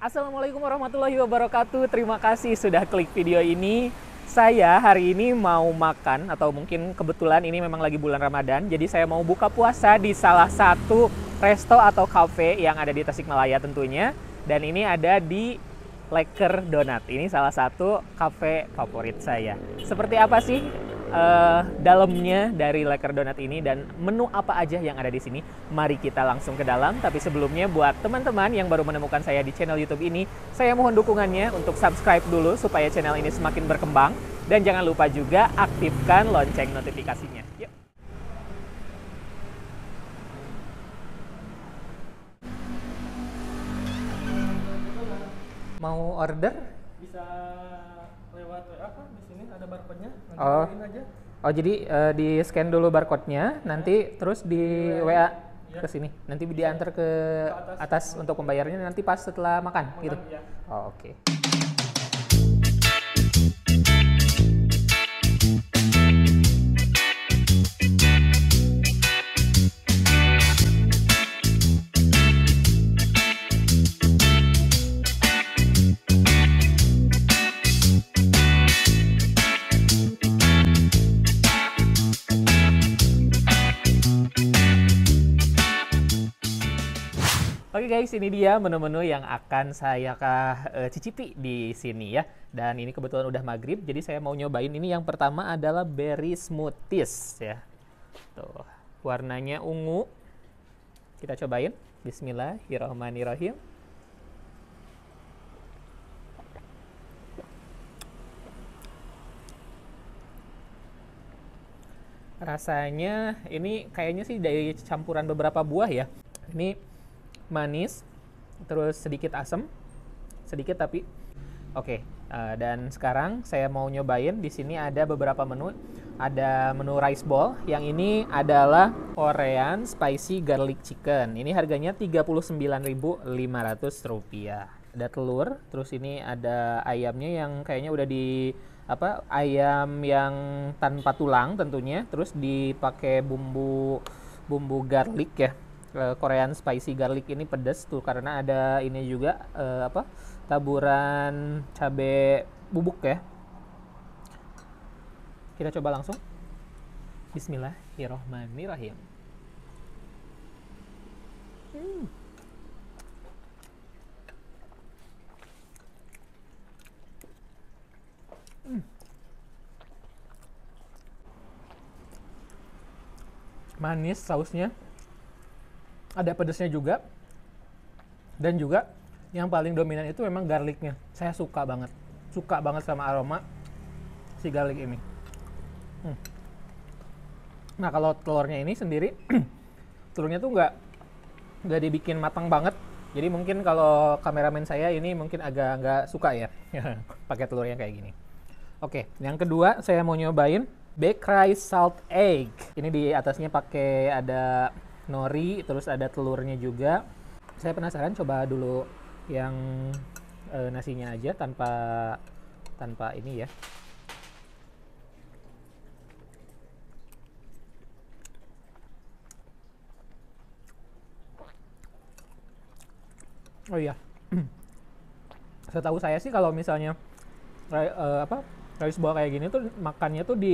Assalamualaikum warahmatullahi wabarakatuh. Terima kasih sudah klik video ini. Saya hari ini mau makan atau mungkin kebetulan ini memang lagi bulan Ramadan. Jadi saya mau buka puasa di salah satu resto atau cafe yang ada di Tasikmalaya tentunya. Dan ini ada di Leker Donat. Ini salah satu cafe favorit saya. Seperti apa sih uh, dalamnya dari Leker Donat ini dan menu apa aja yang ada di sini. Mari kita langsung ke dalam. Tapi sebelumnya buat teman-teman yang baru menemukan saya di channel YouTube ini, saya mohon dukungannya untuk subscribe dulu supaya channel ini semakin berkembang dan jangan lupa juga aktifkan lonceng notifikasinya. Yuk. Mau order? Bisa lewat apa di sini ada barcode-nya nanti oh. aja Oh jadi uh, di scan dulu barcode-nya, nanti iya. terus di ya. WA ya. ke sini. Nanti iya. diantar ke, ke atas, atas untuk pembayarannya nanti pas setelah makan, makan gitu. Ya. Oh oke. Okay. guys, ini dia menu-menu yang akan saya uh, cicipi di sini ya. Dan ini kebetulan udah maghrib, jadi saya mau nyobain ini yang pertama adalah berry smoothies ya. Tuh, warnanya ungu. Kita cobain. Bismillahirrahmanirrahim. Rasanya ini kayaknya sih dari campuran beberapa buah ya. Ini manis, terus sedikit asam, sedikit tapi oke. Okay. Uh, eh, dan sekarang saya mau nyobain di sini ada beberapa menu. Ada menu rice ball, yang ini adalah Korean spicy garlic chicken. Ini harganya Rp39.500 ada telur, terus ini ada ayamnya yang kayaknya udah di apa ayam yang tanpa tulang tentunya, terus dipakai bumbu bumbu garlic ya. Eh, Korean spicy garlic ini pedas tuh karena ada ini juga uh, apa taburan cabe bubuk ya. Kita coba langsung. Bismillahirrohmanirrohim. Hmm. Hmm. Manis sausnya ada pedesnya juga dan juga yang paling dominan itu memang garlicnya saya suka banget suka banget sama aroma si garlic ini hmm. nah kalau telurnya ini sendiri telurnya tuh nggak nggak dibikin matang banget jadi mungkin kalau kameramen saya ini mungkin agak nggak suka ya pakai telurnya kayak gini oke yang kedua saya mau nyobain baked rice salt egg ini di atasnya pakai ada nori, terus ada telurnya juga. Saya penasaran coba dulu yang e, nasinya aja tanpa tanpa ini ya. Oh iya. Setahu saya sih kalau misalnya e, apa rice bowl kayak gini tuh makannya tuh di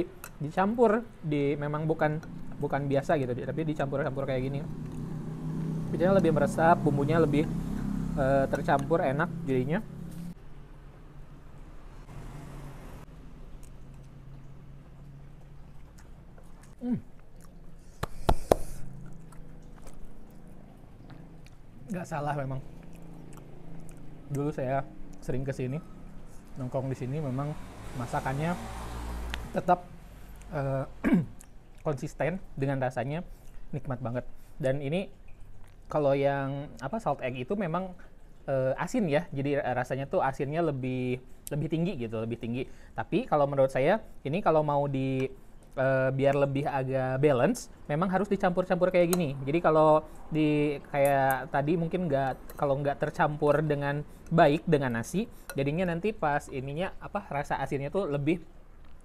dicampur di memang bukan bukan biasa gitu tapi dicampur-campur kayak gini bedanya lebih meresap bumbunya lebih e, tercampur enak jadinya hmm. nggak salah memang dulu saya sering ke sini, nongkrong di sini memang masakannya tetap eh, konsisten dengan rasanya nikmat banget dan ini kalau yang apa salt egg itu memang uh, asin ya jadi eh, rasanya tuh asinnya lebih lebih tinggi gitu lebih tinggi tapi kalau menurut saya ini kalau mau di uh, biar lebih agak balance memang harus dicampur-campur kayak gini jadi kalau di kayak tadi mungkin nggak kalau nggak tercampur dengan baik dengan nasi jadinya nanti pas ininya apa rasa asinnya tuh lebih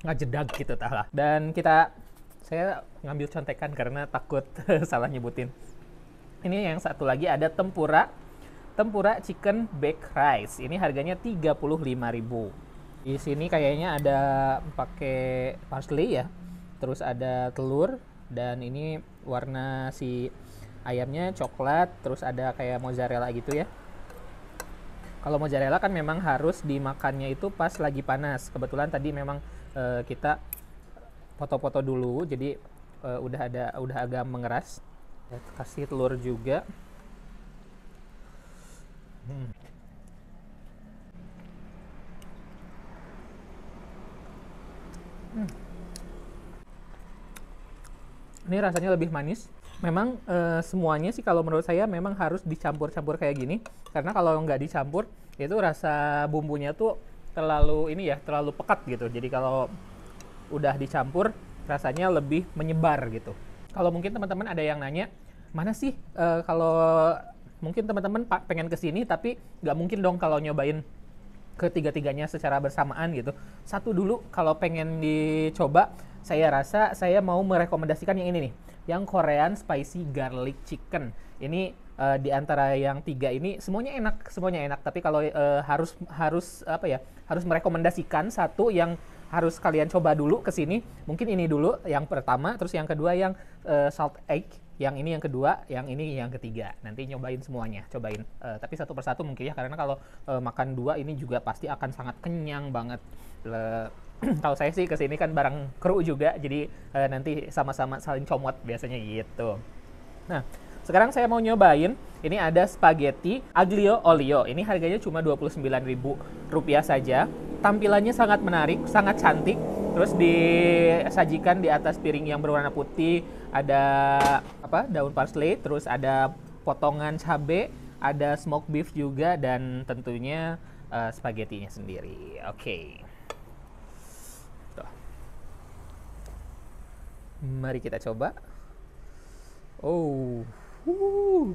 ngajedag gitu tah lah dan kita saya ngambil contekan karena takut salah nyebutin. Ini yang satu lagi ada tempura. Tempura chicken baked rice. Ini harganya 35.000. Di sini kayaknya ada pakai parsley ya. Terus ada telur dan ini warna si ayamnya coklat, terus ada kayak mozzarella gitu ya. Kalau mozzarella kan memang harus dimakannya itu pas lagi panas. Kebetulan tadi memang e, kita foto-foto dulu jadi uh, udah ada udah agak mengeras ya, kasih telur juga hmm. Hmm. ini rasanya lebih manis memang e, semuanya sih kalau menurut saya memang harus dicampur-campur kayak gini karena kalau nggak dicampur itu rasa bumbunya tuh terlalu ini ya terlalu pekat gitu jadi kalau udah dicampur rasanya lebih menyebar gitu. Kalau mungkin teman-teman ada yang nanya, mana sih uh, kalau mungkin teman-teman pengen ke sini tapi nggak mungkin dong kalau nyobain ketiga-tiganya secara bersamaan gitu. Satu dulu kalau pengen dicoba, saya rasa saya mau merekomendasikan yang ini nih, yang Korean Spicy Garlic Chicken. Ini uh, di antara yang tiga ini semuanya enak, semuanya enak. Tapi kalau uh, harus harus apa ya? Harus merekomendasikan satu yang harus kalian coba dulu ke sini. Mungkin ini dulu yang pertama, terus yang kedua yang uh, salt egg, yang ini yang kedua, yang ini yang ketiga. Nanti nyobain semuanya, cobain. Uh, tapi satu persatu mungkin ya, karena kalau uh, makan dua ini juga pasti akan sangat kenyang banget. Le kalau saya sih ke sini kan bareng kru juga, jadi uh, nanti sama-sama saling comot biasanya gitu. Nah, sekarang saya mau nyobain, ini ada spaghetti aglio olio. Ini harganya cuma Rp29.000 saja tampilannya sangat menarik, sangat cantik. Terus disajikan di atas piring yang berwarna putih, ada apa? daun parsley, terus ada potongan cabe, ada smoked beef juga dan tentunya uh, spaghetti-nya sendiri. Oke. Okay. Mari kita coba. Oh. Uh.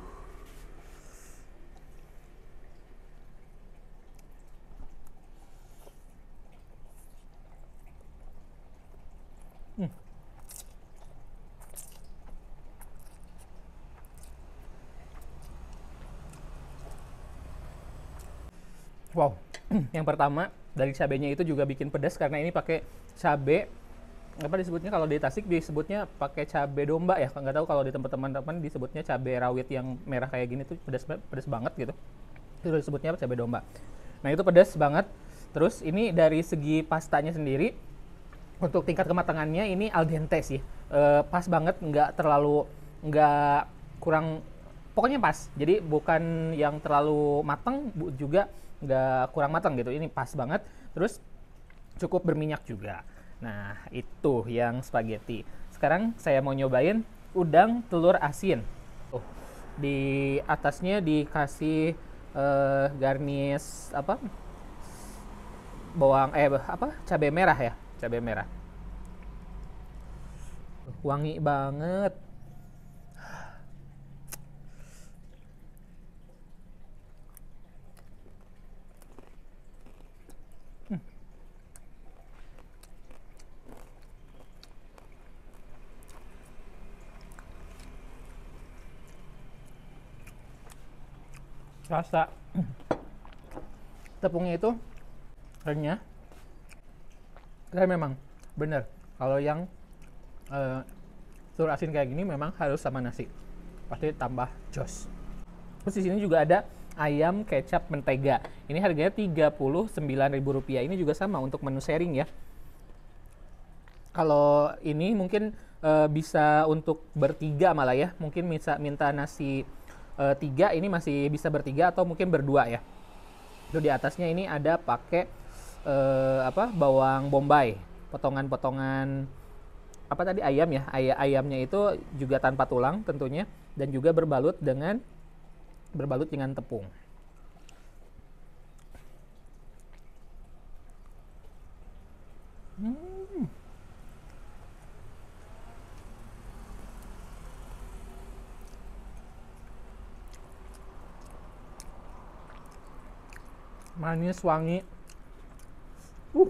Wow. yang pertama dari cabenya itu juga bikin pedas karena ini pakai cabe apa disebutnya kalau di Tasik disebutnya pakai cabe domba ya nggak tahu kalau di tempat teman-teman disebutnya cabe rawit yang merah kayak gini tuh pedas pedas banget gitu itu disebutnya apa cabe domba nah itu pedas banget terus ini dari segi pastanya sendiri untuk tingkat kematangannya ini al dente sih e, pas banget nggak terlalu nggak kurang pokoknya pas jadi bukan yang terlalu matang juga nggak kurang matang gitu. Ini pas banget. Terus cukup berminyak juga. Nah, itu yang spaghetti. Sekarang saya mau nyobain udang telur asin. Oh, di atasnya dikasih eh, garnish apa? bawang eh apa? cabai merah ya, cabai merah. Wangi banget. rasa tepungnya itu renyah dan memang benar kalau yang uh, telur asin kayak gini memang harus sama nasi pasti tambah jos terus di sini juga ada ayam kecap mentega ini harganya Rp39.000 ini juga sama untuk menu sharing ya kalau ini mungkin uh, bisa untuk bertiga malah ya mungkin bisa minta nasi Eh, tiga ini masih bisa bertiga atau mungkin berdua ya itu di atasnya ini ada pakai e, apa bawang bombay potongan-potongan apa tadi ayam ya Ay ayamnya itu juga tanpa tulang tentunya dan juga berbalut dengan berbalut dengan tepung hmm. manis wangi uh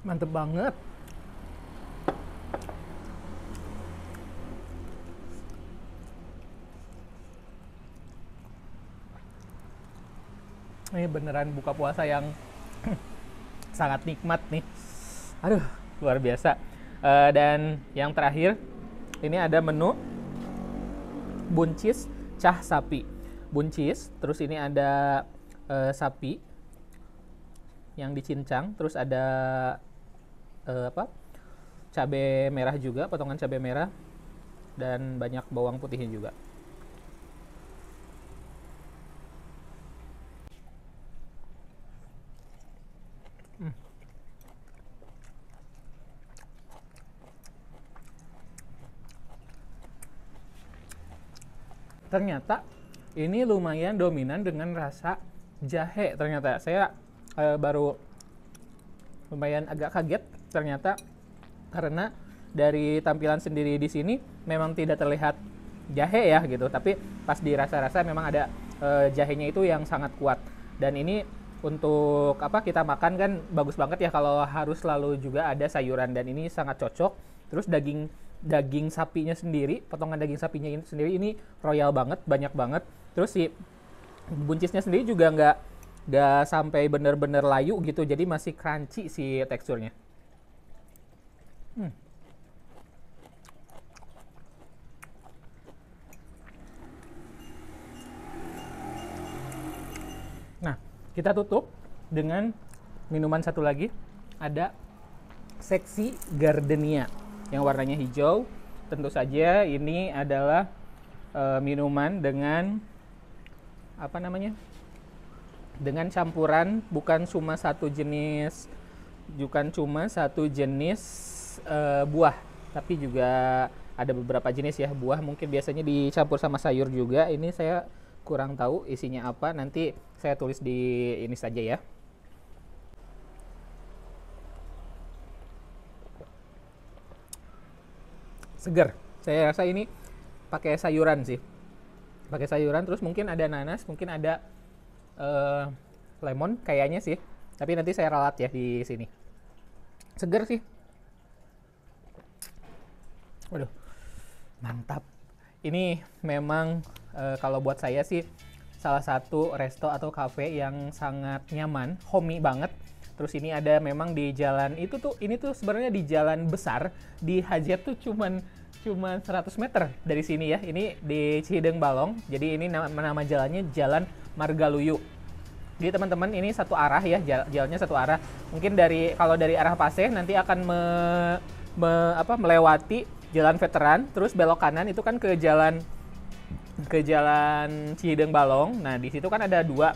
mantep banget ini beneran buka puasa yang sangat nikmat nih aduh luar biasa uh, dan yang terakhir ini ada menu buncis cah sapi buncis terus ini ada uh, sapi yang dicincang, terus ada uh, apa? cabe merah juga, potongan cabe merah dan banyak bawang putihnya juga. Hmm. Ternyata ini lumayan dominan dengan rasa jahe ternyata. Saya uh, baru lumayan agak kaget ternyata karena dari tampilan sendiri di sini memang tidak terlihat jahe ya gitu, tapi pas dirasa-rasa memang ada uh, jahenya itu yang sangat kuat. Dan ini untuk apa kita makan kan bagus banget ya kalau harus selalu juga ada sayuran dan ini sangat cocok. Terus daging daging sapinya sendiri, potongan daging sapinya ini sendiri ini royal banget, banyak banget. Terus si buncisnya sendiri juga nggak nggak sampai bener-bener layu gitu jadi masih crunchy si teksturnya hmm. nah kita tutup dengan minuman satu lagi ada seksi gardenia yang warnanya hijau tentu saja ini adalah uh, minuman dengan apa namanya dengan campuran bukan cuma satu jenis bukan cuma satu jenis e, buah tapi juga ada beberapa jenis ya buah mungkin biasanya dicampur sama sayur juga ini saya kurang tahu isinya apa nanti saya tulis di ini saja ya segar saya rasa ini pakai sayuran sih pakai sayuran terus mungkin ada nanas mungkin ada uh, lemon kayaknya sih tapi nanti saya ralat ya di sini seger sih waduh mantap ini memang uh, kalau buat saya sih salah satu resto atau cafe yang sangat nyaman homey banget Terus ini ada memang di jalan itu tuh ini tuh sebenarnya di jalan besar di Hajat tuh cuman cuma 100 meter dari sini ya. Ini di Cideng Balong. Jadi ini nama, nama jalannya Jalan Margaluyu. Jadi teman-teman ini satu arah ya jalannya satu arah. Mungkin dari kalau dari arah Paseh nanti akan me, me, apa, melewati Jalan Veteran, terus belok kanan itu kan ke jalan ke jalan Cihideng Balong. Nah, di situ kan ada dua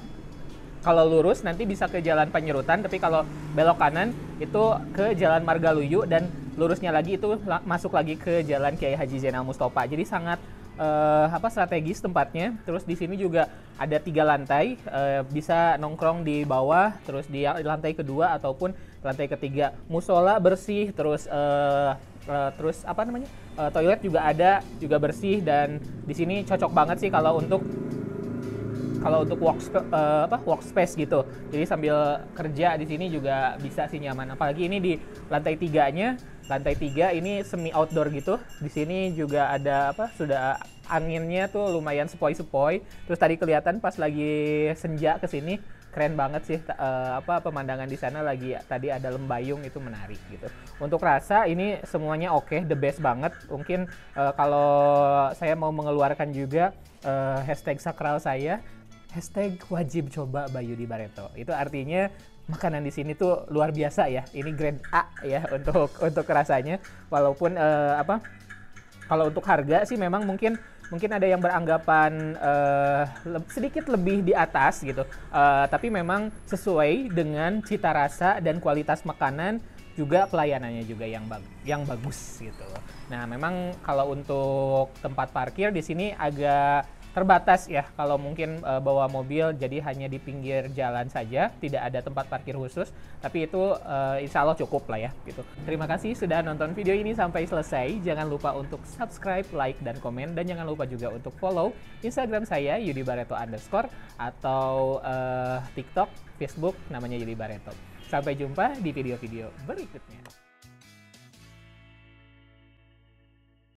kalau lurus nanti bisa ke jalan Penyerutan, tapi kalau belok kanan itu ke jalan Margaluyu dan lurusnya lagi itu masuk lagi ke jalan Kiai Haji Zainal Mustafa. Jadi sangat uh, apa strategis tempatnya. Terus di sini juga ada tiga lantai, uh, bisa nongkrong di bawah, terus di lantai kedua ataupun lantai ketiga. Musola bersih, terus uh, uh, terus apa namanya uh, toilet juga ada, juga bersih dan di sini cocok banget sih kalau untuk kalau untuk work uh, apa workspace gitu jadi sambil kerja di sini juga bisa sih nyaman apalagi ini di lantai tiganya lantai tiga ini semi outdoor gitu di sini juga ada apa sudah anginnya tuh lumayan sepoi-sepoi terus tadi kelihatan pas lagi senja ke sini keren banget sih uh, apa pemandangan di sana lagi tadi ada lembayung itu menarik gitu. Untuk rasa ini semuanya oke, okay, the best banget. Mungkin uh, kalau saya mau mengeluarkan juga uh, hashtag sakral saya hashtag wajib coba Bayu di Bareto. Itu artinya makanan di sini tuh luar biasa ya. Ini grade A ya untuk untuk rasanya. Walaupun uh, apa? Kalau untuk harga sih memang mungkin mungkin ada yang beranggapan uh, eh, le sedikit lebih di atas gitu. Uh, tapi memang sesuai dengan cita rasa dan kualitas makanan juga pelayanannya juga yang bag yang bagus gitu. Nah, memang kalau untuk tempat parkir di sini agak terbatas ya kalau mungkin uh, bawa mobil jadi hanya di pinggir jalan saja tidak ada tempat parkir khusus tapi itu uh, insya Allah cukup lah ya gitu terima kasih sudah nonton video ini sampai selesai jangan lupa untuk subscribe like dan komen dan jangan lupa juga untuk follow Instagram saya Yudi Bareto underscore atau uh, TikTok Facebook namanya Yudi Bareto sampai jumpa di video-video berikutnya